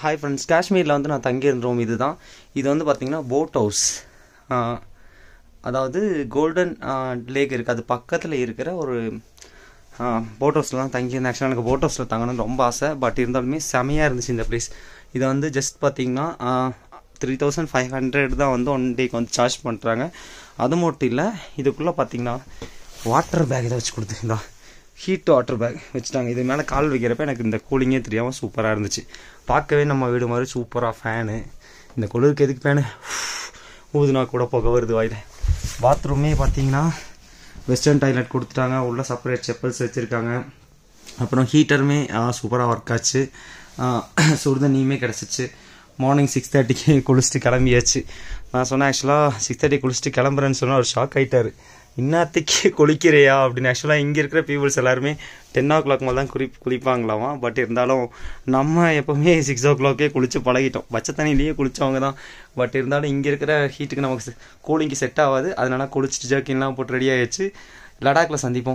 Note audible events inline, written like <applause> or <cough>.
hi friends காஷ்மீரில் வந்து நான் தங்கியிருந்தோம் இது தான் இது வந்து பார்த்திங்கன்னா போட் ஹவுஸ் அதாவது கோல்டன் லேக் இருக்குது அது பக்கத்தில் இருக்கிற ஒரு போட் ஹவுஸில் தான் தங்கியிருந்தேன் ஆக்சுவலாக எனக்கு போட் ஹவுஸில் தங்கணும்னு ரொம்ப ஆசை பட் இருந்தாலுமே செமையாக இருந்துச்சு இந்த ப்ளேஸ் இதை வந்து ஜஸ்ட் பார்த்திங்கன்னா த்ரீ தௌசண்ட் ஃபைவ் ஹண்ட்ரட் தான் வந்து ஒன் டேக்கு வந்து சார்ஜ் பண்ணுறாங்க அது மட்டும் இல்லை இதுக்குள்ளே பார்த்திங்கன்னா வாட்டர் பேக் ஏதாவது வச்சு கொடுத்துருந்தான் ஹீட் வாட்டர் பேக் வச்சுட்டாங்க இது மேலே கால் வைக்கிறப்ப எனக்கு இந்த கூலிங்கே தெரியாமல் சூப்பராக இருந்துச்சு பார்க்கவே நம்ம வீடு மாதிரி சூப்பராக ஃபேனு இந்த குளிருக்கு எதுக்கு ஃபேனு ஊதுனா கூட போக வருது வாயில் பாத்ரூமே பார்த்தீங்கன்னா வெஸ்டர்ன் டாய்லெட் கொடுத்துட்டாங்க உள்ளே செப்பரேட் செப்பல்ஸ் வச்சுருக்காங்க அப்புறம் ஹீட்டருமே சூப்பராக ஒர்க் ஆச்சு சுடுதண்ணியுமே கிடச்சிச்சு மார்னிங் சிக்ஸ் தேர்ட்டிக்கு குளிச்சுட்டு கிளம்பியாச்சு நான் சொன்னேன் ஆக்சுவலாக சிக்ஸ் தேர்ட்டி குளிச்சுட்டு கிளம்புறேன்னு சொன்னால் ஒரு ஷாக் ஆகிட்டார் இன்னத்துக்கே <laughs> குளிக்கிறியா அப்படின்னு ஆக்சுவலாக இங்கே இருக்கிற பீப்புள்ஸ் எல்லாருமே டென் ஓ கிளாக் மேலே தான் குளி குளிப்பாங்களாமா பட் இருந்தாலும் நம்ம எப்போவுமே சிக்ஸ் ஓ கிளாக்கே குளித்து பழகிட்டோம் பச்சை தண்ணியிலேயே குளித்தவங்க தான் பட் இருந்தாலும் இங்கே இருக்கிற ஹீட்டுக்கு நமக்கு கூலிங்க்கு செட் ஆகாது அதனால குளிச்சுட்டு ஜோக்கின்லாம் போட்டு ரெடி ஆகிடுச்சு லடாக்கில் சந்திப்போம்